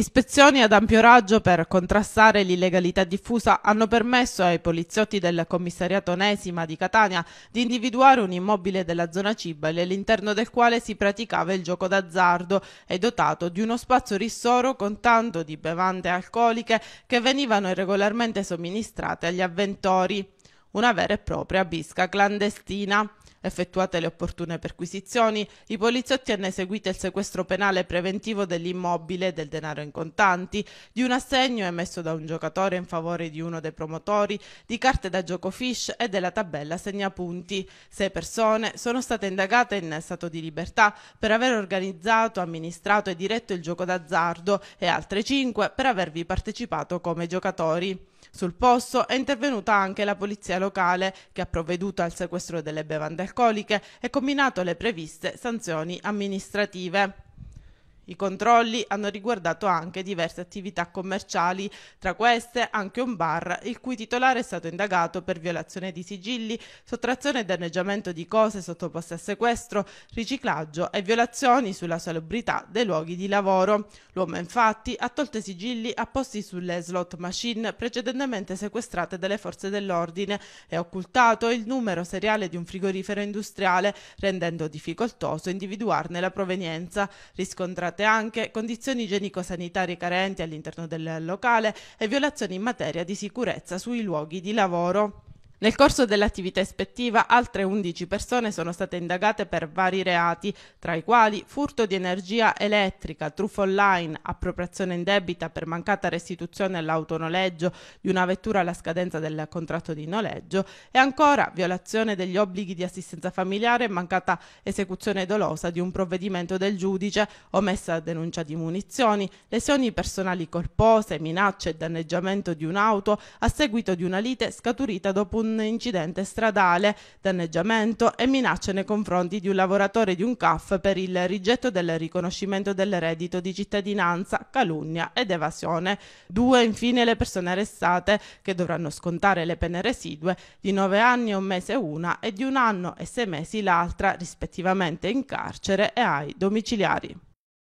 Ispezioni ad ampio raggio per contrastare l'illegalità diffusa hanno permesso ai poliziotti del commissariato Nesima di Catania di individuare un immobile della zona Cibale all'interno del quale si praticava il gioco d'azzardo e dotato di uno spazio rissoro con tanto di bevande alcoliche che venivano irregolarmente somministrate agli avventori. Una vera e propria bisca clandestina. Effettuate le opportune perquisizioni, i poliziotti hanno eseguito il sequestro penale preventivo dell'immobile e del denaro in contanti, di un assegno emesso da un giocatore in favore di uno dei promotori, di carte da gioco fish e della tabella segnapunti. Sei persone sono state indagate in stato di libertà per aver organizzato, amministrato e diretto il gioco d'azzardo e altre cinque per avervi partecipato come giocatori. Sul posto è intervenuta anche la polizia locale che ha provveduto al sequestro delle bevande alcoliche e combinato le previste sanzioni amministrative. I controlli hanno riguardato anche diverse attività commerciali, tra queste anche un bar, il cui titolare è stato indagato per violazione di sigilli, sottrazione e danneggiamento di cose sottoposte a sequestro, riciclaggio e violazioni sulla salubrità dei luoghi di lavoro. L'uomo infatti ha tolto i sigilli apposti sulle slot machine precedentemente sequestrate dalle forze dell'ordine e ha occultato il numero seriale di un frigorifero industriale, rendendo difficoltoso individuarne la provenienza. Riscontrate reiterate anche condizioni igienico-sanitarie carenti all'interno del locale e violazioni in materia di sicurezza sui luoghi di lavoro. Nel corso dell'attività ispettiva altre 11 persone sono state indagate per vari reati, tra i quali furto di energia elettrica, truffa online, appropriazione in debita per mancata restituzione all'autonoleggio di una vettura alla scadenza del contratto di noleggio e ancora violazione degli obblighi di assistenza familiare e mancata esecuzione dolosa di un provvedimento del giudice, omessa denuncia di munizioni, lesioni personali colpose, minacce e danneggiamento di un'auto a seguito di una lite scaturita dopo un un incidente stradale, danneggiamento e minacce nei confronti di un lavoratore di un CAF per il rigetto del riconoscimento del reddito di cittadinanza, calunnia ed evasione. Due infine le persone arrestate che dovranno scontare le pene residue di 9 anni e un mese una e di un anno e sei mesi l'altra rispettivamente in carcere e ai domiciliari.